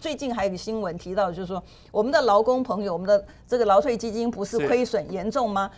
最近还有一个新闻提到，就是说我们的劳工朋友，我们的这个劳退基金不是亏损严重吗？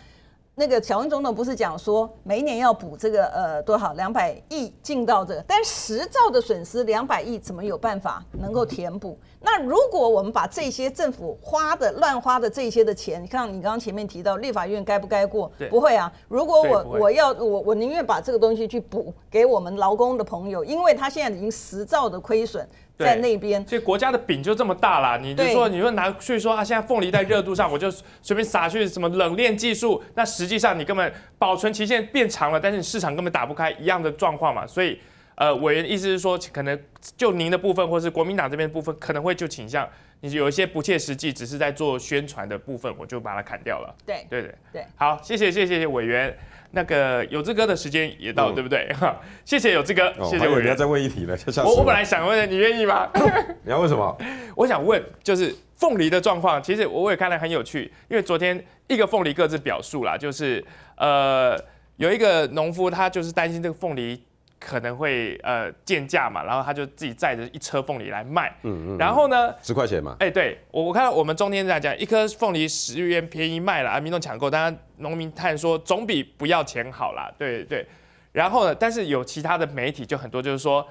那个小恩总统不是讲说，每年要补这个呃多少两百亿进到这个，但十兆的损失两百亿怎么有办法能够填补？那如果我们把这些政府花的乱花的这些的钱，像你刚刚前面提到，立法院该不该过？不会啊，如果我我要我我宁愿把这个东西去补给我们劳工的朋友，因为他现在已经十兆的亏损。在那边，所以国家的饼就这么大啦。你就说，你说拿去说啊，现在凤梨在热度上，我就随便撒去什么冷链技术，那实际上你根本保存期限变长了，但是你市场根本打不开一样的状况嘛，所以。呃，委员意思是说，可能就您的部分，或是国民党这边部分，可能会就倾向你有一些不切实际，只是在做宣传的部分，我就把它砍掉了。对，对对对。好，谢谢谢谢委员。那个有志哥的时间也到，对不对？哈，谢谢有志哥，谢谢委员。再问一题呢，我我本来想问的，你愿意吗？你要问什么？我想问，就是凤梨的状况，其实我也看来很有趣，因为昨天一个凤梨各自表述啦，就是呃，有一个农夫他就是担心这个凤梨。可能会呃贱价嘛，然后他就自己载着一车凤梨来卖，嗯嗯，然后呢，十块钱嘛，哎，对我我看我们中间在讲一颗凤梨十元便宜卖了，啊民众抢购，当然农民叹说总比不要钱好啦，对对，然后呢，但是有其他的媒体就很多就是说，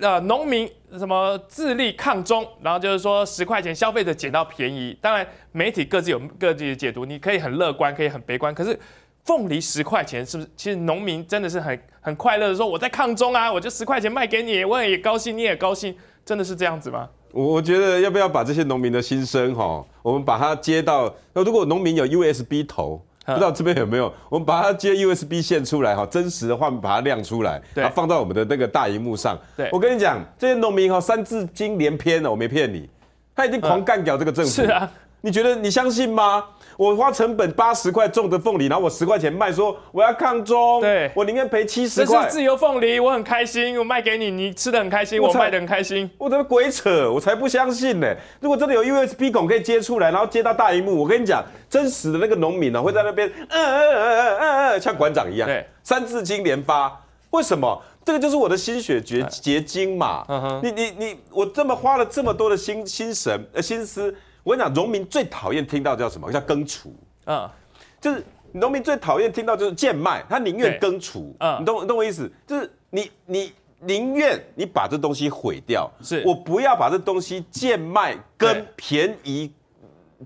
呃农民什么自力抗中，然后就是说十块钱消费者捡到便宜，当然媒体各自有各自的解读，你可以很乐观，可以很悲观，可是。凤梨十块钱是不是？其实农民真的是很很快乐的说：“我在抗中啊，我就十块钱卖给你，我也高兴，你也高兴，真的是这样子吗？”我觉得要不要把这些农民的心声哈，我们把它接到。如果农民有 USB 头，不知道这边有没有，我们把它接 USB 线出来哈，真实的话把它亮出来，啊，放到我们的那个大荧幕上。对，我跟你讲，这些农民哈，三字经连篇了，我没骗你，他已经狂干掉这个政府。是啊。你觉得你相信吗？我花成本八十块种的凤梨，然后我十块钱卖，说我要抗中，对我宁愿赔七十块。这是自由凤梨，我很开心，我卖给你，你吃的很开心，我卖的很开心。我怎妈鬼扯，我才不相信呢！如果真的有 USB 孔可以接出来，然后接到大荧幕，我跟你讲，真实的那个农民呢会在那边，嗯嗯嗯嗯嗯像馆长一样，三字经连发。为什么？这个就是我的心血结结晶嘛。嗯你你你，我这么花了这么多的心心神呃心思。我跟你讲，农民最讨厌听到叫什么？叫耕除啊，就是农民最讨厌听到就是贱卖，他宁愿耕除啊。你懂我懂我意思，就是你你宁愿你把这东西毁掉，是我不要把这东西贱卖跟便宜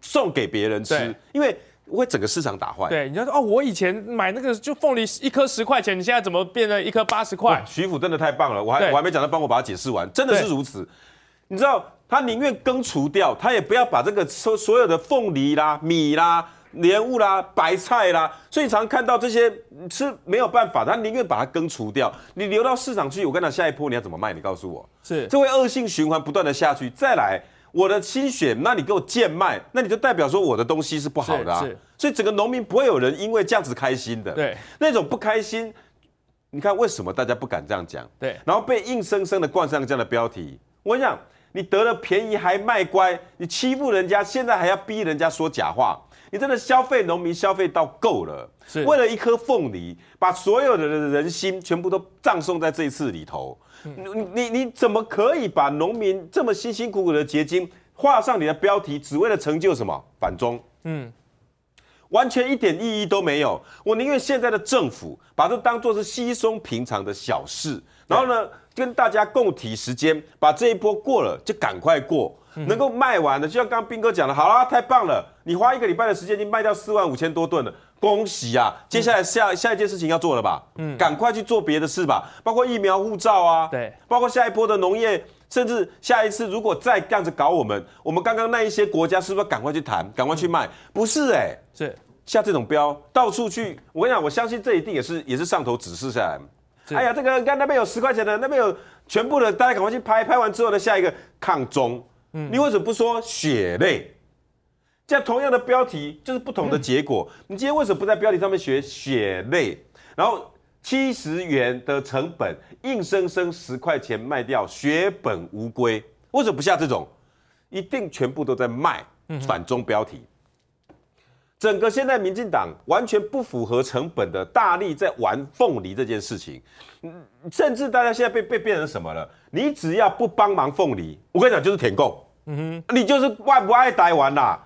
送给别人吃，因为会整个市场打坏。对，你要说哦，我以前买那个就凤梨一颗十块钱，你现在怎么变成一颗八十块？徐福真的太棒了，我还我还没讲，到帮我把它解释完，真的是如此。你知道？他宁愿根除掉，他也不要把这个所所有的凤梨啦、米啦、莲雾啦、白菜啦，最常看到这些吃没有办法，他宁愿把它根除掉。你留到市场去，我你到下一波你要怎么卖？你告诉我，是这会恶性循环不断的下去。再来，我的心血，那你给我贱卖，那你就代表说我的东西是不好的。啊。所以整个农民不会有人因为这样子开心的。对，那种不开心，你看为什么大家不敢这样讲？对，然后被硬生生的冠上这样的标题，我想。你得了便宜还卖乖，你欺负人家，现在还要逼人家说假话，你真的消费农民消费到够了，为了一颗凤梨，把所有的的人心全部都葬送在这一次里头。你你你怎么可以把农民这么辛辛苦苦的结晶画上你的标题，只为了成就什么反中？嗯，完全一点意义都没有。我宁愿现在的政府把这当作是稀松平常的小事。然后呢，跟大家共体时间，把这一波过了就赶快过，能够卖完的，就像刚刚哥讲的，好啦，太棒了，你花一个礼拜的时间已经卖掉四万五千多吨了，恭喜啊！接下来下下一件事情要做了吧？嗯，赶快去做别的事吧，包括疫苗护照啊，对，包括下一波的农业，甚至下一次如果再这样子搞我们，我们刚刚那一些国家是不是赶快去谈，赶快去卖？不是哎，是下这种标到处去，我跟你讲，我相信这一定也是也是上头指示下来。哎呀，这个看那边有十块钱的，那边有全部的，大家赶快去拍。拍完之后呢，下一个抗中，你为什么不说血泪？这样同样的标题就是不同的结果。你今天为什么不在标题上面写血泪？然后七十元的成本，硬生生十块钱卖掉，血本无归。为什么不下这种？一定全部都在卖反中标题。整个现在，民进党完全不符合成本的大力在玩凤梨这件事情，甚至大家现在被被变成什么了？你只要不帮忙凤梨，我跟你讲就是舔供。嗯哼，你就是不爱台湾啦。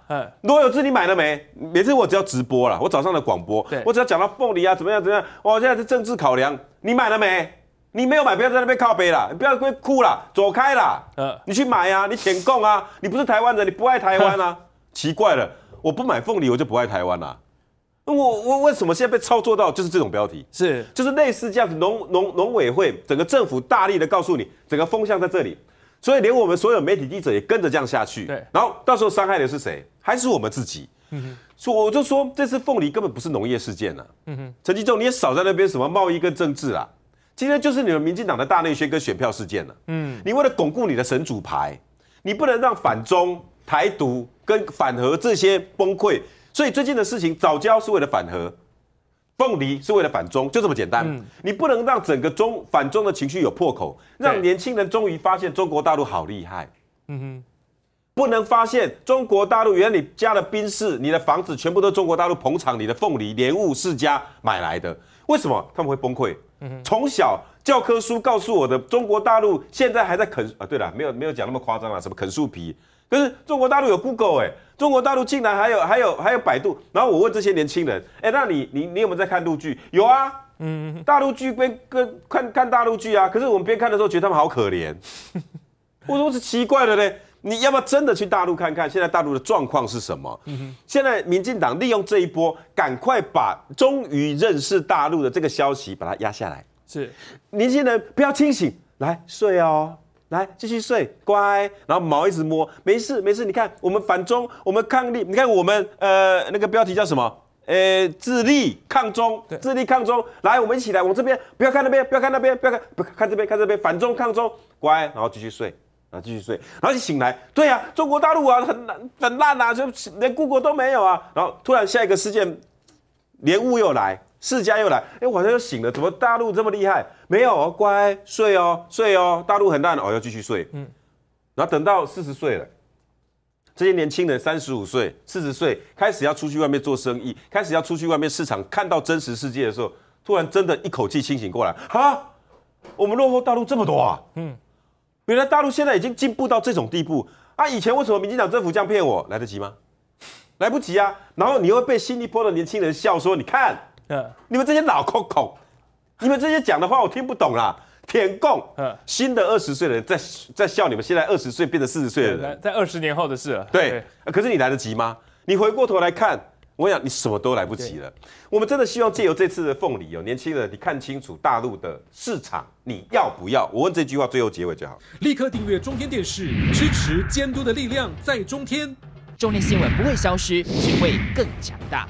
罗有志，你买了没？每次我只要直播了，我早上的广播，我只要讲到凤梨啊，怎么样怎么样，我现在是政治考量，你买了没？你没有买，不要在那边靠背了，不要哭啦，走开了，嗯，你去买呀，你舔供啊，你不是台湾人，你不爱台湾啊，奇怪了。我不买凤梨，我就不爱台湾啦。我我为什么现在被操作到就是这种标题？是，就是类似这样，农农农委会整个政府大力的告诉你，整个风向在这里，所以连我们所有媒体记者也跟着这样下去。对，然后到时候伤害的是谁？还是我们自己？嗯哼，说我就说这次凤梨根本不是农业事件呢。嗯哼，陈吉仲你也少在那边什么贸易跟政治啊，今天就是你们民进党的大内宣跟选票事件了。嗯，你为了巩固你的神主牌，你不能让反中。台独跟反核这些崩溃，所以最近的事情，早教是为了反核，凤梨是为了反中，就这么简单。你不能让整个中反中的情绪有破口，让年轻人终于发现中国大陆好厉害。嗯哼，不能发现中国大陆原来你家的宾士、你的房子全部都中国大陆捧场，你的凤梨莲雾世家买来的，为什么他们会崩溃？从小教科书告诉我的，中国大陆现在还在啃啊，对了，没有没有讲那么夸张了，什么啃树皮。可是中国大陆有 Google 哎，中国大陆竟然还有还有还有百度。然后我问这些年轻人，哎，那你你你有没有在看大陆剧？有啊，嗯，大陆剧边跟看看大陆剧啊。可是我们边看的时候，觉得他们好可怜。我说是奇怪的嘞，你要不要真的去大陆看看？现在大陆的状况是什么？现在民进党利用这一波，赶快把终于认识大陆的这个消息把它压下来。是，年轻人不要清醒，来睡哦。来继续睡，乖。然后毛一直摸，没事没事。你看我们反中，我们抗力。你看我们呃那个标题叫什么？呃，自立抗中，自立抗中。来，我们一起来，往这边，不要看那边，不要看那边，不要看不看这边，看这边，反中抗中，乖。然后继续睡啊，继续睡。然后就醒来，对呀，中国大陆啊，很很烂呐，就连故国都没有啊。然后突然下一个事件，连雾又来。世家又来，哎，我好像又醒了，怎么大陆这么厉害？没有，乖，睡哦，睡哦，大陆很大哦，要继续睡。嗯，然后等到四十岁了，这些年轻人三十五岁、四十岁开始要出去外面做生意，开始要出去外面市场，看到真实世界的时候，突然真的一口气清醒过来，哈，我们落后大陆这么多啊！嗯，原来大陆现在已经进步到这种地步啊！以前为什么民进党政府这样骗我？来得及吗？来不及啊！然后你会被新一波的年轻人笑说，你看。你们这些老抠抠，你们这些讲的话我听不懂啦！舔共，新的二十岁的人在在笑你们，现在二十岁变成四十岁的人，在二十年后的事。对，可是你来得及吗？你回过头来看，我想你什么都来不及了。我们真的希望借由这次的凤梨，有年轻人你看清楚大陆的市场，你要不要？我问这句话最后结尾就好，立刻订阅中天电视，支持监督的力量在中天，中天新闻不会消失，只会更强大。